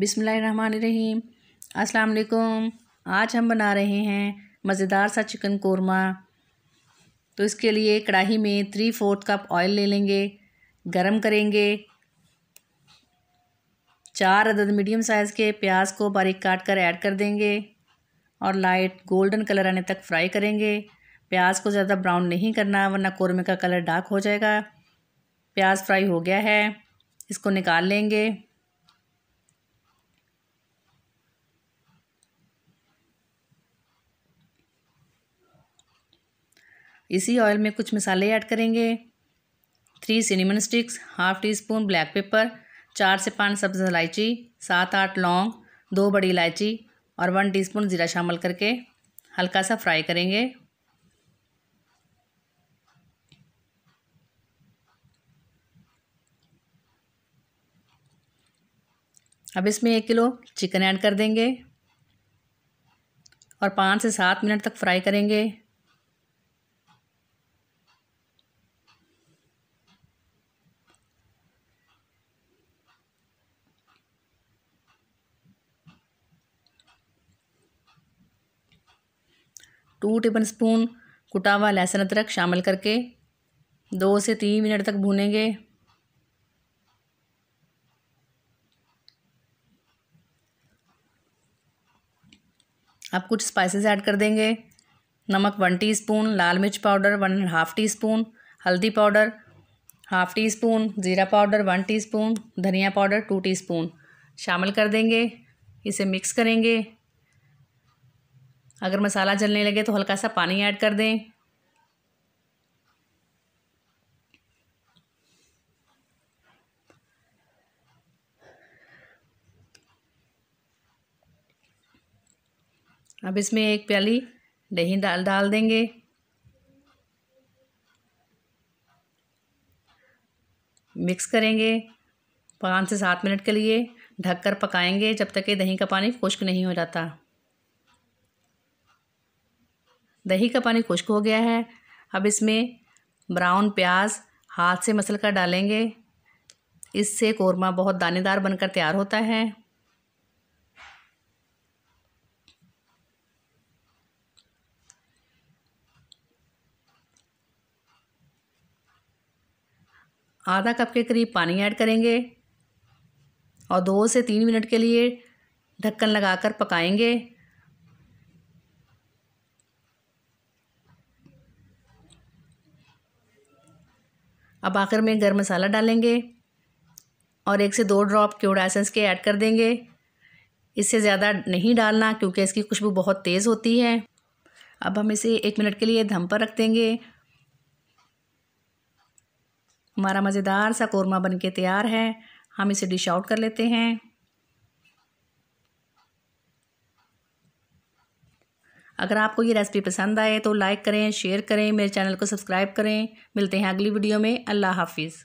बिसमीम अस्सलाम आज हम बना रहे हैं मज़ेदार सा चिकन कोरमा तो इसके लिए कढ़ाई में थ्री फोर्थ कप ऑयल ले लेंगे गरम करेंगे चार अदद मीडियम साइज़ के प्याज को बारीक काट कर ऐड कर देंगे और लाइट गोल्डन कलर आने तक फ्राई करेंगे प्याज को ज़्यादा ब्राउन नहीं करना वरना कोरमे का कलर डार्क हो जाएगा प्याज फ्राई हो गया है इसको निकाल लेंगे इसी ऑयल में कुछ मसाले ऐड करेंगे three cinnamon sticks half teaspoon black pepper चार से पाँच सब्ज इलायची सात आठ लौंग दो बड़ी इलायची और वन टीस्पून ज़ीरा शामिल करके हल्का सा फ्राई करेंगे अब इसमें एक किलो चिकन ऐड कर देंगे और पाँच से सात मिनट तक फ्राई करेंगे टू टेबल स्पून कुटा हुआ लहसुन अदरक शामिल करके दो से तीन मिनट तक भूनेंगे आप कुछ स्पाइसेस ऐड कर देंगे नमक वन टीस्पून, लाल मिर्च powder one half teaspoon हल्दी पाउडर हाफ़ टी स्पून ज़ीरा पाउडर वन टीस्पून, धनिया पाउडर टू टीस्पून शामिल कर देंगे इसे मिक्स करेंगे अगर मसाला जलने लगे तो हल्का सा पानी ऐड कर दें अब इसमें एक प्याली दही डाल डाल देंगे मिक्स करेंगे पाँच से सात मिनट के लिए ढककर पकाएंगे जब तक ये दही का पानी खुश्क नहीं हो जाता दही का पानी खुश्क हो गया है अब इसमें ब्राउन प्याज हाथ से मसल कर डालेंगे इससे कोरमा बहुत दानेदार बनकर तैयार होता है आधा कप के करीब पानी ऐड करेंगे और दो से तीन मिनट के लिए ढक्कन लगाकर पकाएंगे अब आखिर में गर्म मसाला डालेंगे और एक से दो ड्रॉप क्योड एसेंस के ऐड कर देंगे इससे ज़्यादा नहीं डालना क्योंकि इसकी खुशबू बहुत तेज़ होती है अब हम इसे एक मिनट के लिए धम पर रख देंगे हमारा मज़ेदार सा कौरमा बनके तैयार है हम इसे डिश आउट कर लेते हैं अगर आपको ये रेसिपी पसंद आए तो लाइक करें शेयर करें मेरे चैनल को सब्सक्राइब करें मिलते हैं अगली वीडियो में अल्लाह हाफिज़